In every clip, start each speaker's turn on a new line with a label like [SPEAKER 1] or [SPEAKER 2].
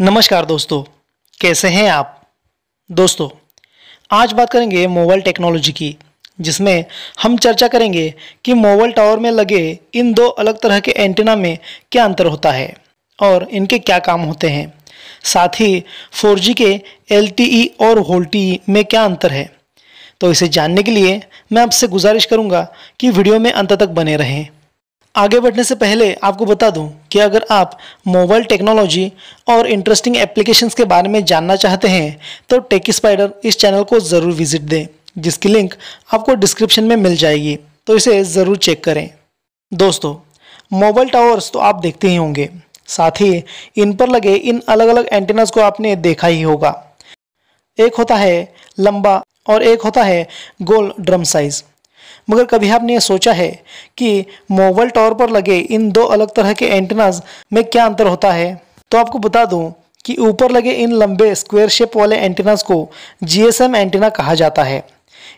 [SPEAKER 1] नमस्कार दोस्तों कैसे हैं आप दोस्तों आज बात करेंगे मोबाइल टेक्नोलॉजी की जिसमें हम चर्चा करेंगे कि मोबाइल टावर में लगे इन दो अलग तरह के एंटीना में क्या अंतर होता है और इनके क्या काम होते हैं साथ ही 4G के LTE और होल्टी में क्या अंतर है तो इसे जानने के लिए मैं आपसे गुजारिश करूंगा कि वीडियो में अंत तक बने रहें आगे बढ़ने से पहले आपको बता दूं कि अगर आप मोबाइल टेक्नोलॉजी और इंटरेस्टिंग एप्लीकेशंस के बारे में जानना चाहते हैं तो टेक स्पाइडर इस चैनल को ज़रूर विजिट दें जिसकी लिंक आपको डिस्क्रिप्शन में मिल जाएगी तो इसे ज़रूर चेक करें दोस्तों मोबाइल टावर्स तो आप देखते ही होंगे साथ ही इन पर लगे इन अलग अलग एंटेनाज को आपने देखा ही होगा एक होता है लंबा और एक होता है गोल ड्रम साइज़ मगर कभी आपने ये सोचा है कि मोबाइल टावर पर लगे इन दो अलग तरह के एंटेनाज में क्या अंतर होता है तो आपको बता दूं कि ऊपर लगे इन लंबे स्क्वेयर शेप वाले एंटेनाज को जीएसएम एंटेना कहा जाता है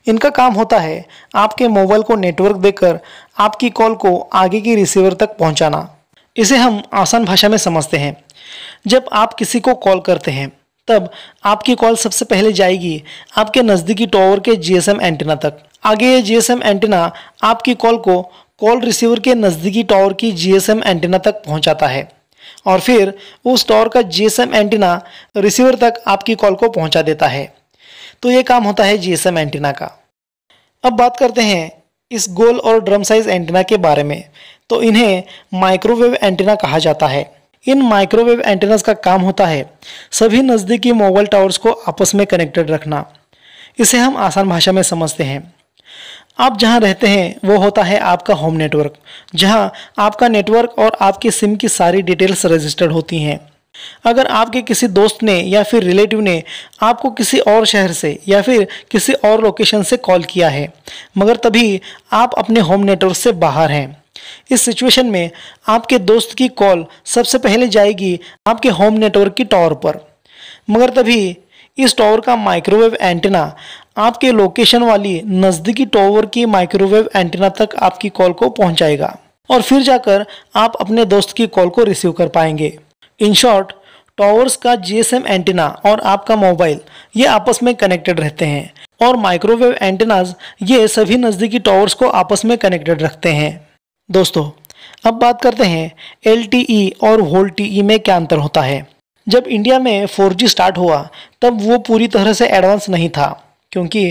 [SPEAKER 1] इनका काम होता है आपके मोबाइल को नेटवर्क देकर आपकी कॉल को आगे की रिसीवर तक पहुंचाना इसे हम आसान भाषा में समझते हैं जब आप किसी को कॉल करते हैं तब आपकी कॉल सबसे पहले जाएगी आपके नज़दीकी टॉवर के जीएसएम एंटीना तक आगे ये जीएसएम एंटीना आपकी कॉल को कॉल रिसीवर के नज़दीकी टॉवर की जीएसएम एंटीना तक पहुंचाता है और फिर उस टॉवर का जीएसएम एंटीना रिसीवर तक आपकी कॉल को पहुंचा देता है तो ये काम होता है जीएसएम एंटीना का अब बात करते हैं इस गोल और ड्रम साइज एंटीना के बारे में तो इन्हें माइक्रोवेव एंटीना कहा जाता है इन माइक्रोवेव एंटेनास का काम होता है सभी नज़दीकी मोबाइल टावर्स को आपस में कनेक्टेड रखना इसे हम आसान भाषा में समझते हैं आप जहाँ रहते हैं वो होता है आपका होम नेटवर्क जहाँ आपका नेटवर्क और आपके सिम की सारी डिटेल्स रजिस्टर्ड होती हैं अगर आपके किसी दोस्त ने या फिर रिलेटिव ने आपको किसी और शहर से या फिर किसी और लोकेशन से कॉल किया है मगर तभी आप अपने होम नेटवर्क से बाहर हैं इस सिचुएशन में आपके दोस्त की कॉल सबसे पहले जाएगी आपके होम नेटवर्क की टावर पर मगर तभी इस टावर का माइक्रोवेव एंटीना आपके लोकेशन वाली नज़दीकी टावर की माइक्रोवेव एंटीना तक आपकी कॉल को पहुंचाएगा और फिर जाकर आप अपने दोस्त की कॉल को रिसीव कर पाएंगे इन शॉर्ट टावर्स का जीएसएम एंटीना और आपका मोबाइल ये आपस में कनेक्टेड रहते हैं और माइक्रोवेव एंटीनाज ये सभी नज़दीकी टावर्स को आपस में कनेक्टेड रखते हैं दोस्तों अब बात करते हैं एल e और होल टी e में क्या अंतर होता है जब इंडिया में 4G स्टार्ट हुआ तब वो पूरी तरह से एडवांस नहीं था क्योंकि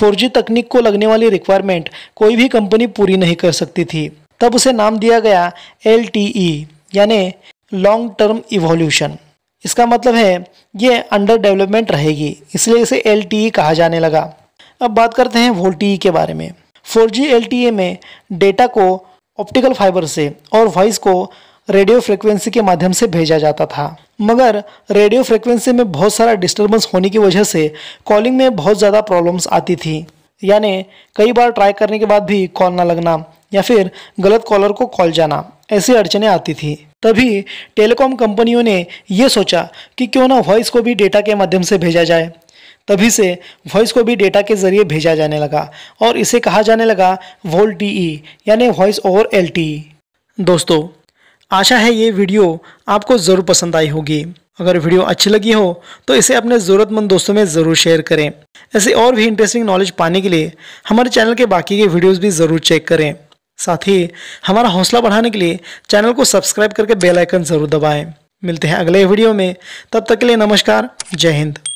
[SPEAKER 1] 4G तकनीक को लगने वाली रिक्वायरमेंट कोई भी कंपनी पूरी नहीं कर सकती थी तब उसे नाम दिया गया एल e, यानी लॉन्ग टर्म इवोल्यूशन इसका मतलब है ये अंडर डेवलपमेंट रहेगी इसलिए इसे एल कहा जाने लगा अब बात करते हैं वोल्टी के बारे में 4G LTE में डेटा को ऑप्टिकल फाइबर से और वॉइस को रेडियो फ्रिक्वेंसी के माध्यम से भेजा जाता था मगर रेडियो फ्रिक्वेंसी में बहुत सारा डिस्टर्बेंस होने की वजह से कॉलिंग में बहुत ज़्यादा प्रॉब्लम्स आती थी यानी कई बार ट्राई करने के बाद भी कॉल ना लगना या फिर गलत कॉलर को कॉल जाना ऐसी अड़चने आती थी तभी टेलीकॉम कंपनियों ने यह सोचा कि क्यों ना वॉइस को भी डेटा के माध्यम से भेजा जाए तभी से वॉइस को भी डेटा के जरिए भेजा जाने लगा और इसे कहा जाने लगा वोल्ट टी e, यानी वॉइस ओवर एल दोस्तों आशा है ये वीडियो आपको ज़रूर पसंद आई होगी अगर वीडियो अच्छी लगी हो तो इसे अपने ज़रूरतमंद दोस्तों में ज़रूर शेयर करें ऐसे और भी इंटरेस्टिंग नॉलेज पाने के लिए हमारे चैनल के बाकी के वीडियोस भी ज़रूर चेक करें साथ ही हमारा हौसला बढ़ाने के लिए चैनल को सब्सक्राइब करके बेल आइकन ज़रूर दबाएं मिलते हैं अगले वीडियो में तब तक के लिए नमस्कार जय हिंद